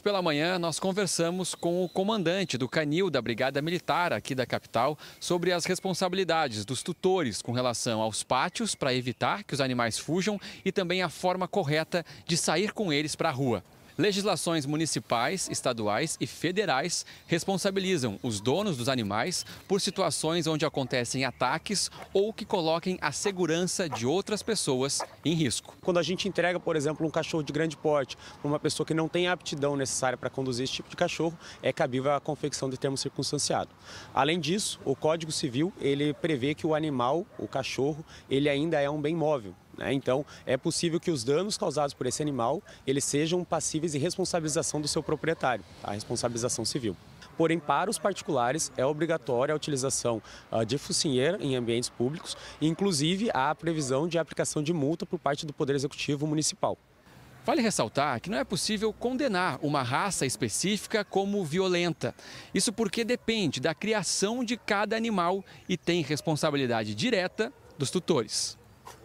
Pela manhã, nós conversamos com o comandante do Canil da Brigada Militar aqui da capital sobre as responsabilidades dos tutores com relação aos pátios para evitar que os animais fujam e também a forma correta de sair com eles para a rua. Legislações municipais, estaduais e federais responsabilizam os donos dos animais por situações onde acontecem ataques ou que coloquem a segurança de outras pessoas em risco. Quando a gente entrega, por exemplo, um cachorro de grande porte para uma pessoa que não tem a aptidão necessária para conduzir esse tipo de cachorro, é cabível a confecção de termo circunstanciado. Além disso, o Código Civil ele prevê que o animal, o cachorro, ele ainda é um bem móvel. Né? Então, é possível que os danos causados por esse animal eles sejam passíveis de responsabilização do seu proprietário, a responsabilização civil. Porém, para os particulares, é obrigatória a utilização ah, de focinheira em ambientes públicos, inclusive a previsão de aplicação de multa por parte do Poder Executivo Municipal. Vale ressaltar que não é possível condenar uma raça específica como violenta. Isso porque depende da criação de cada animal e tem responsabilidade direta dos tutores.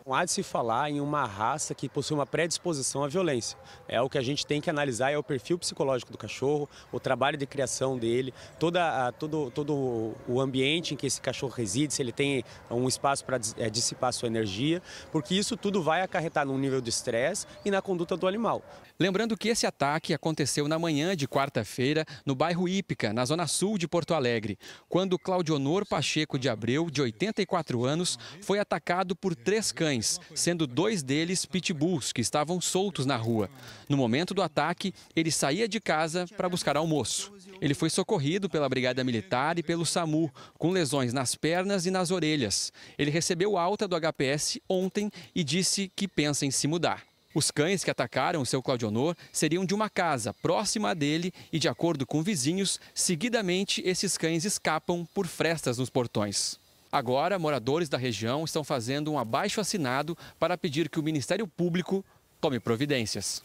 Não há de se falar em uma raça que possui uma predisposição à violência. É o que a gente tem que analisar, é o perfil psicológico do cachorro, o trabalho de criação dele, toda a, todo, todo o ambiente em que esse cachorro reside, se ele tem um espaço para é, dissipar sua energia, porque isso tudo vai acarretar num nível de estresse e na conduta do animal. Lembrando que esse ataque aconteceu na manhã de quarta-feira no bairro Ípica, na zona sul de Porto Alegre, quando Claudionor Pacheco de Abreu, de 84 anos, foi atacado por três cães cães, sendo dois deles pitbulls que estavam soltos na rua. No momento do ataque, ele saía de casa para buscar almoço. Ele foi socorrido pela Brigada Militar e pelo SAMU, com lesões nas pernas e nas orelhas. Ele recebeu alta do HPS ontem e disse que pensa em se mudar. Os cães que atacaram o seu Claudionor seriam de uma casa próxima dele e, de acordo com vizinhos, seguidamente esses cães escapam por frestas nos portões. Agora, moradores da região estão fazendo um abaixo assinado para pedir que o Ministério Público tome providências.